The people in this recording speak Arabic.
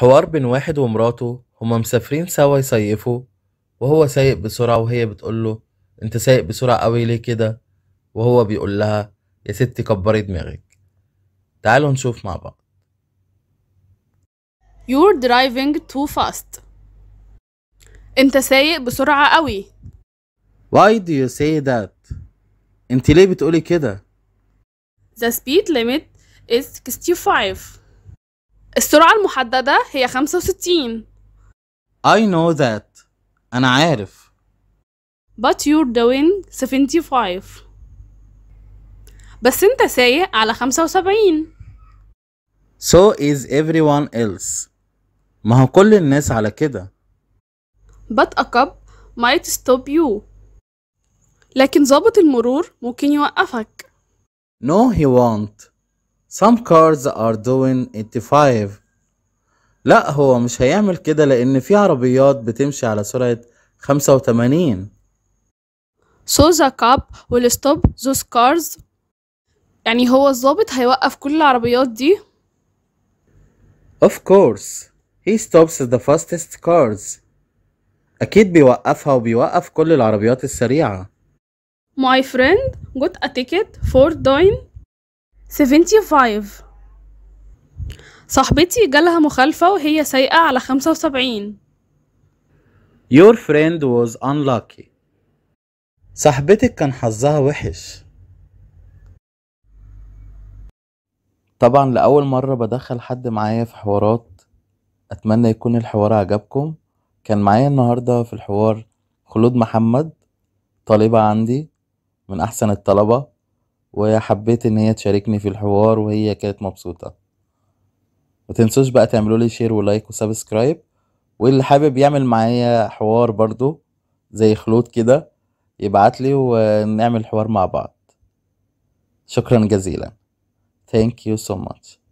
حوار بين واحد ومراته هما مسافرين سوا يصيفوا وهو سايق بسرعة وهي بتقول له انت سايق بسرعة قوي ليه كده وهو بيقول لها يا ستي كبري دماغك تعالوا نشوف مع بعض You're driving too fast انت سايق بسرعة قوي Why do you say that انت ليه بتقولي كده The speed limit is 65 السرعة المحددة هي 65 I know that أنا عارف But you're doing 75 بس أنت سايق على 75 So is everyone else ما هو كل الناس على كده But a cop might stop you لكن ضابط المرور ممكن يوقفك No he won't some cars are doing 85 لا هو مش هيعمل كده لأن في عربيات بتمشي على سرعة 85 so the cop will stop those cars يعني هو الظابط هيوقف كل العربيات دي of course he stops the fastest cars أكيد بيوقفها وبيوقف كل العربيات السريعة my friend got a ticket for doing 75 صاحبتي جالها مخالفة وهي سايقة على 75 Your friend was unlucky صاحبتك كان حظها وحش طبعا لأول مرة بدخل حد معايا في حوارات أتمنى يكون الحوار عجبكم كان معايا النهاردة في الحوار خلود محمد طالبة عندي من أحسن الطلبة وهي حبيت ان هي تشاركني في الحوار وهي كانت مبسوطة متنسوش بقى تعملوا لي شير ولايك وسبسكرايب واللي حابب يعمل معايا حوار برضو زي خلوط كده يبعت لي ونعمل حوار مع بعض شكرا جزيلا thank you so much